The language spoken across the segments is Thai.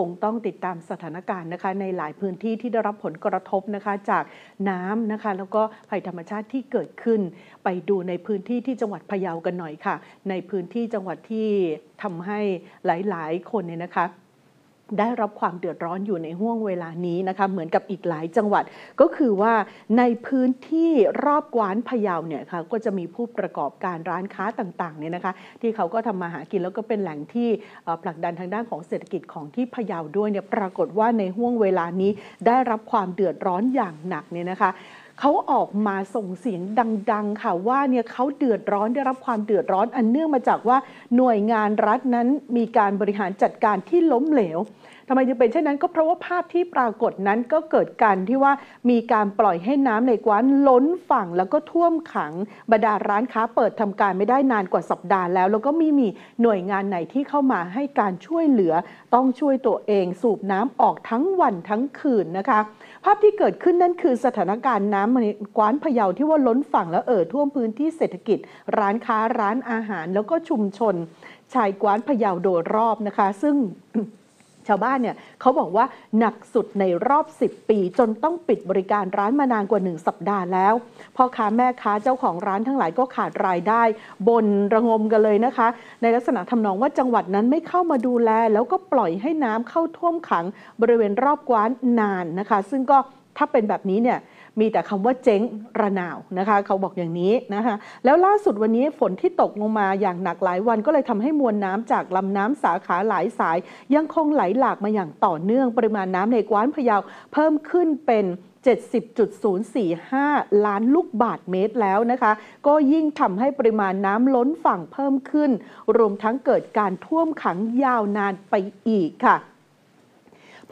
คงต้องติดตามสถานการณ์นะคะในหลายพื้นที่ที่ได้รับผลกระทบนะคะจากน้ำนะคะแล้วก็ภัยธรรมชาติที่เกิดขึ้นไปดูในพื้นที่ที่จังหวัดพะเยากันหน่อยค่ะ ในพื้นที่จังหวัดที่ทำให้หลายๆ คนเนี่ยนะคะได้รับความเดือดร้อนอยู่ในห่วงเวลานี้นะคะเหมือนกับอีกหลายจังหวัดก็คือว่าในพื้นที่รอบกวานพะเยาเนี่ยค่ะก็จะมีผู้ประกอบการร้านค้าต่างๆเนี่ยนะคะที่เขาก็ทำมาหากินแล้วก็เป็นแหล่งที่ผลักดันทางด้านของเศรษฐกิจของที่พะเยาด้วยเนี่ยปรากฏว่าในห่วงเวลานี้ได้รับความเดือดร้อนอย่างหนักเนี่ยนะคะเขาออกมาส่งเสียงดัง ๆ ค่ะว่าเนี่ยเขาเดือดร้อนได้รับความเดือดร้อนอันเนื่องมาจากว่า หน่วยงานรัฐนั้นมีการบริหารจัดการที่ล้มเหลวำไมจึงเป็นเช่นนั้นก็เพราะว่าภาพที่ปรากฏนั้นก็เกิดการที่ว่ามีการปล่อยให้น้ำในกว้าน ล้นฝั่งแล้วก็ท่วมขังบรรดาร้านค้าเปิดทำการไม่ได้นานกว่าสัปดาห์ แล้วแล้วก็ไม่มีหน่วยงานไหนที่เข้ามาให้การช่วยเหลือต้องช่วยตัวเอง สูบน้ำออกทั้งวันทั้งคืนนะคะ ภาพที่เกิดขึ้นนั่นคือสถานการณ์น้ำในกว้านพะเยาที่ว่าล้นฝั่ง แล้วเอ่อท่วมพื้นที่เศรษฐกิจร้านค้าร้านอาหาร แล้วก็ชุมชน ชายกว้านพะเยาโดยรอบนะคะ ซึ่งชาวบ้านเนี่ยเขาบอกว่าหนักสุดในรอบ 10 ปี จนต้องปิดบริการร้านมานานกว่า 1 สัปดาห์แล้ว พ่อค้าแม่ค้าเจ้าของร้านทั้งหลายก็ขาดรายได้ บนระงมกันเลยนะคะ ในลักษณะทำนองว่าจังหวัดนั้นไม่เข้ามาดูแล แล้วก็ปล่อยให้น้ำเข้าท่วมขังบริเวณรอบกว้านนานนะคะซึ่งก็ถ้าเป็นแบบนี้เนี่ยมีแต่คำว่าเจ๊งระนาว นะคะ เขาบอกอย่างนี้นะคะ แล้วล่าสุดวันนี้ฝนที่ตกลงมาอย่างหนักหลายวันก็เลยทำให้มวลน้ำจากลำน้ำสาขาหลายสาย ยังคงไหลหลากมาอย่างต่อเนื่อง ปริมาณน้ำในกว้านพะเยาเพิ่มขึ้นเป็น 70.045 ล้านลูกบาทเมตรแล้วนะคะ ก็ยิ่งทำให้ปริมาณน้ำล้นฝั่งเพิ่มขึ้น รวมทั้งเกิดการท่วมขังยาวนานไปอีกค่ะ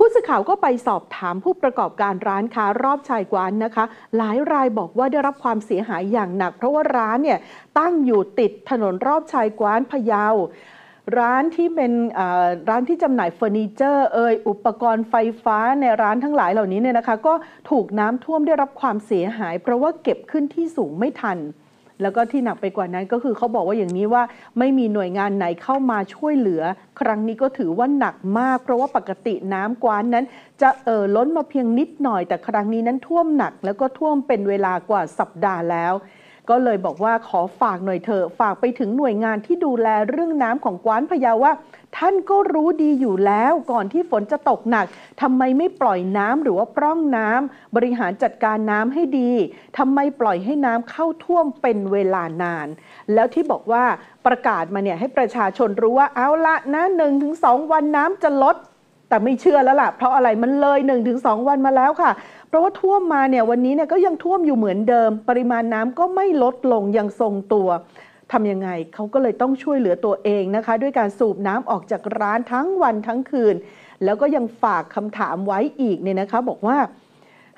ผู้สื่อข่าวก็ไปสอบถามผู้ประกอบการร้านค้ารอบชายกวานนะคะหลายรายบอกว่าได้รับความเสียหายอย่างหนัก เพราะว่าร้านเนี่ยตั้งอยู่ติดถนนรอบชายกวานพะเยาร้านที่เป็นร้านที่จำหน่ายเฟอร์นิเจอร์เอ่ยอุปกรณ์ไฟฟ้าในร้านทั้งหลายเหล่านี้เนี่ยนะคะก็ถูกน้ำท่วมได้รับความเสียหาย เพราะว่าเก็บขึ้นที่สูงไม่ทันแล้วก็ที่หนักไปกว่านั้นก็คือเขาบอกว่าอย่างนี้ว่าไม่มีหน่วยงานไหนเข้ามาช่วยเหลือ ครั้งนี้ก็ถือว่าหนักมาก เพราะว่าปกติน้ำกว้านนั้น จะเอ่อล้นมาเพียงนิดหน่อย แต่ครั้งนี้นั้นท่วมหนักแล้วก็ท่วมเป็นเวลากว่าสัปดาห์แล้วก็เลยบอกว่าขอฝากหน่อยเถอะฝากไปถึงหน่วยงานที่ดูแลเรื่องน้ำของกว้านพยาว่า ท่านก็รู้ดีอยู่แล้ว ก่อนที่ฝนจะตกหนักทำไมไม่ปล่อยน้ำหรือว่าปร่องน้ำบริหารจัดการน้ำให้ดีทำไมปล่อยให้น้ำเข้าท่วมเป็นเวลานาน แล้วที่บอกว่าประกาศมาเนี่ยให้ประชาชนรู้ว่าเอาละนะหนึ่งถึงสองวันน้ำจะลด แต่ไม่เชื่อแล้วล่ะ เพราะอะไรมันเลยหนึึ่งงถสองวันมาแล้วค่ะเพราะว่าท่วมมาเนี่ยวันนี้เนี่ยก็ยังท่วมอยู่เหมือนเดิม ปริมาณน้ำก็ไม่ลดลงยังทรงตัวทำยังไงเขาก็เลยต้องช่วยเหลือตัวเองนะคะ ด้วยการสูบน้ำออกจากร้านทั้งวันทั้งคืน แล้วก็ยังฝากคำถามไว้อีกเนี่ยนะคะ บอกว่า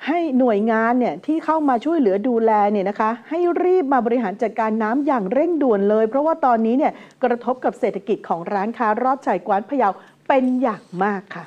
ให้หน่วยงานเนี่ยที่เข้ามาช่วยเหลือดูแลเนี่ยนะคะ ให้รีบมาบริหารจัดการน้ำอย่างเร่งด่วนเลย เพราะว่าตอนนี้เนี่ยกระทบกับเศรษฐกิจของร้านค้ารอบชายกว้านพะเยาเป็นอย่างมากค่ะ